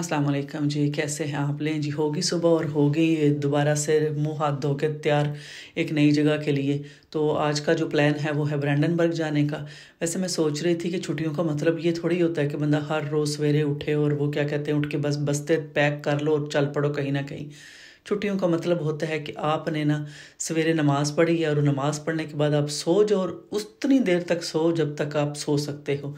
अस्सलाम वालेकुम जी कैसे हैं आप लें जी होगी सुबह और होगी दोबारा से मुंह हाथ धो के तैयार एक नई जगह के लिए तो आज का जो प्लान है वो है ब्रैंडनबर्ग जाने का वैसे मैं सोच रही थी कि छुट्टियों का मतलब ये थोड़ी होता है कि बंदा हर रोज़ सवेरे उठे और वो क्या कहते हैं उठ के बस बस्ते पैक कर लो और चल पड़ो कहीं ना कहीं छुट्टियों का मतलब होता है कि आपने ना सवेरे नमाज़ पढ़ी है और नमाज़ पढ़ने के बाद आप सो जाओ और उतनी देर तक सो जब तक आप सो सकते हो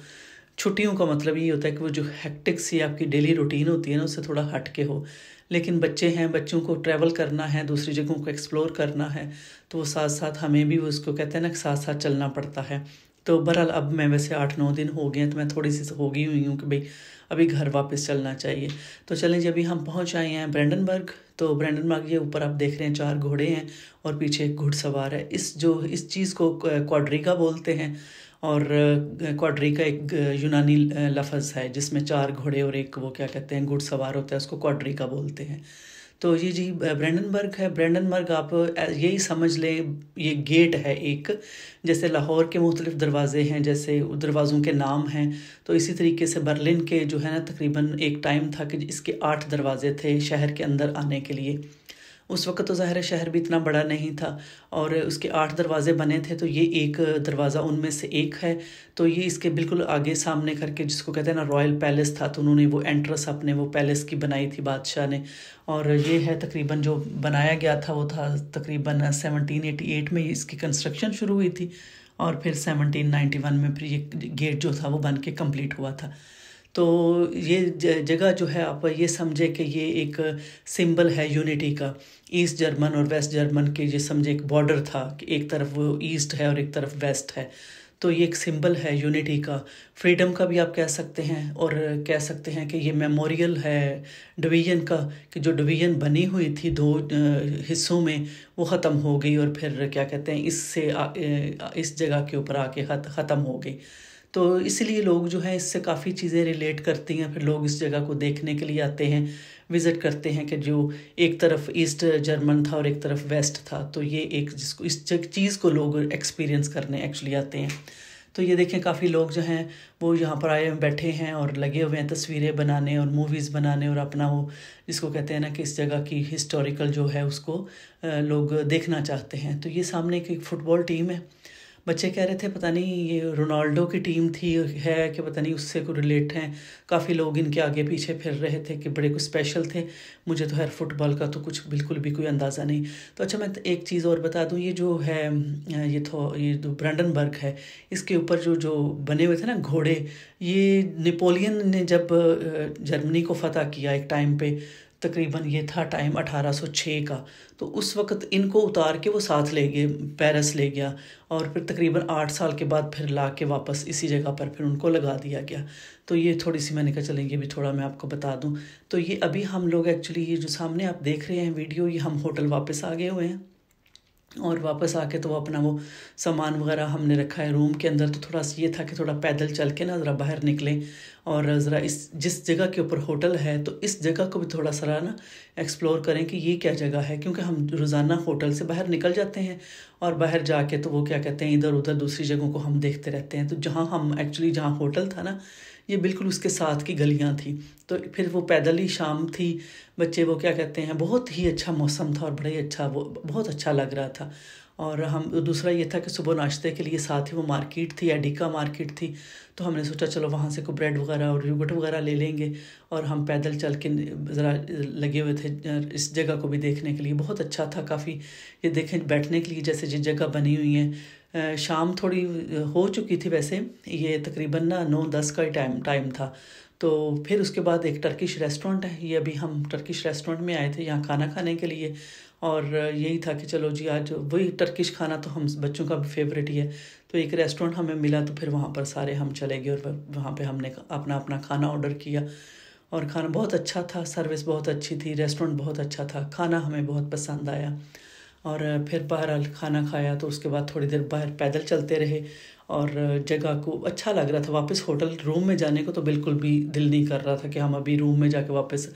छुट्टियों का मतलब ये होता है कि वो जो हैक्टिक सी आपकी डेली रूटीन होती है ना उससे थोड़ा हट के हो लेकिन बच्चे हैं बच्चों को ट्रैवल करना है दूसरी जगहों को एक्सप्लोर करना है तो वो साथ साथ हमें भी वो उसको कहते हैं ना साथ साथ चलना पड़ता है तो बहरहाल अब मैं वैसे आठ नौ दिन हो गए हैं तो मैं थोड़ी सी हो गई हुई हूँ कि भाई अभी घर वापस चलना चाहिए तो चलें जब भी हम पहुँच आए हैं ब्रैंडनबर्ग तो ब्रैंडनबर्ग ये ऊपर आप देख रहे हैं चार घोड़े हैं और पीछे एक घुड़सवार है इस जो इस चीज़ को क्वाड्रिका बोलते हैं और क्वाड्री का एक यूनानी लफज है जिसमें चार घोड़े और एक वो क्या कहते हैं घुड़सवार होता है उसको क्वाड्री का बोलते हैं तो ये जी ब्रैंडनबर्ग है ब्रैंडनबर्ग आप यही समझ लें ये गेट है एक जैसे लाहौर के मुख्तलिफ दरवाज़े हैं जैसे दरवाज़ों के नाम हैं तो इसी तरीके से बर्लिन के जो है ना तकरीबन एक टाइम था कि इसके आठ दरवाज़े थे शहर के अंदर आने के लिए उस वक्त तो ज़ाहिर शहर भी इतना बड़ा नहीं था और उसके आठ दरवाज़े बने थे तो ये एक दरवाज़ा उनमें से एक है तो ये इसके बिल्कुल आगे सामने करके जिसको कहते हैं ना रॉयल पैलेस था तो उन्होंने वो एंट्रेंस अपने वो पैलेस की बनाई थी बादशाह ने और ये है तकरीबन जो बनाया गया था वो था तकरीबन सेवनटीन एटी एट में इसकी कंस्ट्रक्शन शुरू हुई थी और फिर सेवनटीन नाइन्टी वन में फिर ये गेट जो था वो बन के कम्प्लीट हुआ था तो ये जगह जो है आप ये समझे कि ये एक सिंबल है यूनिटी का ईस्ट जर्मन और वेस्ट जर्मन के ये समझे एक बॉर्डर था कि एक तरफ वो ईस्ट है और एक तरफ वेस्ट है तो ये एक सिंबल है यूनिटी का फ्रीडम का भी आप कह सकते हैं और कह सकते हैं कि ये मेमोरियल है डिवीजन का कि जो डिवीजन बनी हुई थी दो हिस्सों में वो ख़त्म हो गई और फिर क्या कहते हैं इससे इस जगह के ऊपर आके ख़त्म हो गई तो इसलिए लोग जो है इससे काफ़ी चीज़ें रिलेट करती हैं फिर लोग इस जगह को देखने के लिए आते हैं विज़िट करते हैं कि जो एक तरफ ईस्ट जर्मन था और एक तरफ वेस्ट था तो ये एक जिसको इस चीज़ को लोग एक्सपीरियंस करने एक्चुअली आते हैं तो ये देखें काफ़ी लोग जो हैं वो यहाँ पर आए बैठे हैं और लगे हुए हैं तस्वीरें बनाने और मूवीज़ बनाने और अपना वो जिसको कहते हैं ना कि इस जगह की हिस्टोरिकल जो है उसको लोग देखना चाहते हैं तो ये सामने एक फुटबॉल टीम है बच्चे कह रहे थे पता नहीं ये रोनाल्डो की टीम थी है कि पता नहीं उससे को रिलेट हैं काफ़ी लोग इनके आगे पीछे फिर रहे थे कि बड़े कुछ स्पेशल थे मुझे तो हर फुटबॉल का तो कुछ बिल्कुल भी कोई अंदाज़ा नहीं तो अच्छा मैं एक चीज़ और बता दूँ ये जो है ये तो ये जो बर्ग है इसके ऊपर जो जो बने हुए थे ना घोड़े ये नेपोलियन ने जब जर्मनी को फतह किया एक टाइम पे तकरीबन ये था टाइम 1806 का तो उस वक्त इनको उतार के वो साथ ले गए पेरिस ले गया और फिर तकरीबन आठ साल के बाद फिर ला के वापस इसी जगह पर फिर उनको लगा दिया गया तो ये थोड़ी सी मैंने कहा चलेंगे भी थोड़ा मैं आपको बता दूँ तो ये अभी हम लोग एक्चुअली ये जो सामने आप देख रहे हैं वीडियो ये हम होटल वापस आ गए हुए हैं और वापस आके तो वो अपना वो सामान वगैरह हमने रखा है रूम के अंदर तो थोड़ा सा ये था कि थोड़ा पैदल चल के ना ज़रा बाहर निकलें और ज़रा इस जिस जगह के ऊपर होटल है तो इस जगह को भी थोड़ा सा ना एक्सप्लोर करें कि ये क्या जगह है क्योंकि हम रोज़ाना होटल से बाहर निकल जाते हैं और बाहर जाके तो वो क्या कहते हैं इधर उधर दूसरी जगहों को हम देखते रहते हैं तो जहाँ हम एक्चुअली जहाँ होटल था ना ये बिल्कुल उसके साथ की गलियाँ थी तो फिर वो पैदल ही शाम थी बच्चे वो क्या कहते हैं बहुत ही अच्छा मौसम था और बड़ा ही अच्छा वो बहुत अच्छा लग रहा था और हम दूसरा ये था कि सुबह नाश्ते के लिए साथ ही वो मार्केट थी एडिका मार्केट थी तो हमने सोचा चलो वहाँ से को ब्रेड वगैरह और यूगट वगैरह ले लेंगे और हम पैदल चल के ज़रा लगे हुए थे इस जगह को भी देखने के लिए बहुत अच्छा था काफ़ी ये देखें बैठने के लिए जैसे जिस जगह बनी हुई है शाम थोड़ी हो चुकी थी वैसे ये तकरीबन ना नौ दस का ही टाइम टाइम था तो फिर उसके बाद एक टर्किश रेस्टोरेंट है ये अभी हम टर्किश रेस्टोरेंट में आए थे यहाँ खाना खाने के लिए और यही था कि चलो जी आज वही टर्किश खाना तो हम बच्चों का फेवरेट ही है तो एक रेस्टोरेंट हमें मिला तो फिर वहाँ पर सारे हम चले गए और वहाँ पर हमने अपना अपना खाना ऑर्डर किया और खाना बहुत अच्छा था सर्विस बहुत अच्छी थी रेस्टोरेंट बहुत अच्छा था खाना हमें बहुत पसंद आया और फिर बहरहाल खाना खाया तो उसके बाद थोड़ी देर बाहर पैदल चलते रहे और जगह को अच्छा लग रहा था वापस होटल रूम में जाने को तो बिल्कुल भी दिल नहीं कर रहा था कि हम अभी रूम में जाके वापस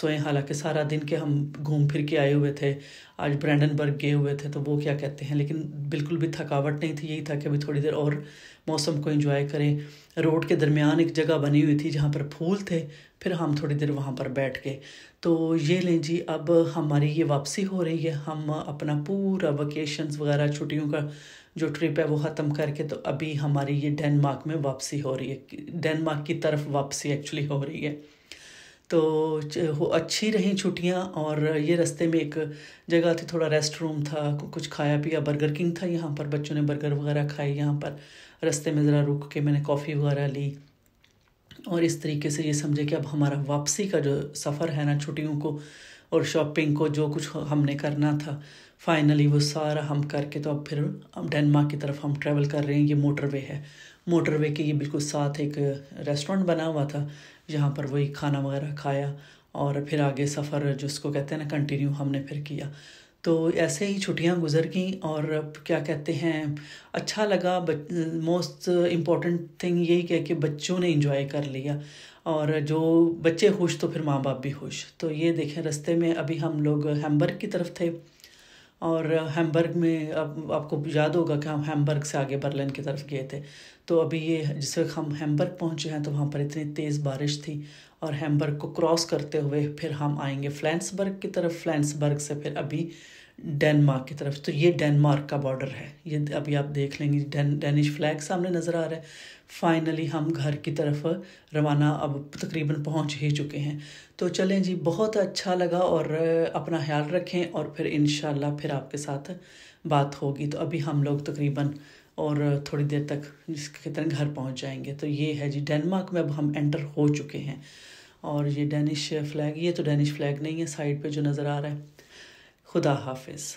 सोएं हालांकि सारा दिन के हम घूम फिर के आए हुए थे आज ब्रैंडनबर्ग गए हुए थे तो वो क्या कहते हैं लेकिन बिल्कुल भी थकावट नहीं थी यही था कि अभी थोड़ी देर और मौसम को इंजॉय करें रोड के दरमियान एक जगह बनी हुई थी जहाँ पर फूल थे फिर हम थोड़ी देर वहाँ पर बैठ गए तो ये लें जी अब हमारी ये वापसी हो रही है हम अपना पूरा वकेशंस वगैरह छुट्टियों का जो ट्रिप है वो ख़त्म करके तो अभी हमारी ये डेनमार्क में वापसी हो रही है डेनमार्क की तरफ वापसी एक्चुअली हो रही है तो वो अच्छी रही छुट्टियाँ और ये रास्ते में एक जगह थी थोड़ा रेस्ट रूम था कुछ खाया पिया बर्गर किंग था यहाँ पर बच्चों ने बर्गर वगैरह खाए यहाँ पर रास्ते में ज़रा रुक के मैंने कॉफ़ी वगैरह ली और इस तरीके से ये समझे कि अब हमारा वापसी का जो सफ़र है ना छुट्टियों को और शॉपिंग को जो कुछ हमने करना था फाइनली वो सारा हम करके तो अब फिर डेनमार्क की तरफ हम ट्रैवल कर रहे हैं ये मोटरवे है मोटरवे के ये बिल्कुल साथ एक रेस्टोरेंट बना हुआ था जहाँ पर वही खाना वगैरह खाया और फिर आगे सफ़र जिसको कहते हैं ना कंटिन्यू हमने फिर किया तो ऐसे ही छुट्टियाँ गुजर गई और क्या कहते हैं अच्छा लगा मोस्ट इम्पॉर्टेंट थिंग यही क्या कि बच्चों ने इन्जॉय कर लिया और जो बच्चे खुश तो फिर माँ बाप भी खुश तो ये देखें रास्ते में अभी हम लोग हेम्बर्ग की तरफ थे और हैमबर्ग में अब आपको याद होगा कि हम हैमबर्ग से आगे बर्लिन की तरफ गए थे तो अभी ये जिस वक्त हम हैमबर्ग पहुंचे हैं तो वहाँ पर इतनी तेज़ बारिश थी और हैमबर्ग को क्रॉस करते हुए फिर हम आएंगे फ्लैंसबर्ग की तरफ फ्लैंसबर्ग से फिर अभी डेनमार्क की तरफ तो ये डेनमार्क का बॉर्डर है ये अभी आप देख लेंगे डेनिश फ्लैग सामने नज़र आ रहा है फाइनली हम घर की तरफ रवाना अब तकरीबन पहुंच ही चुके हैं तो चलें जी बहुत अच्छा लगा और अपना ख्याल रखें और फिर इन फिर आपके साथ बात होगी तो अभी हम लोग तकरीबन और थोड़ी देर तक इसके तरह घर पहुंच जाएंगे तो ये है जी डेनमार्क में अब हम एंटर हो चुके हैं और ये डेनिश फ्लैग ये तो डेनिश फ्लैग नहीं है साइड पे जो नज़र आ रहा है खुदा हाफिज़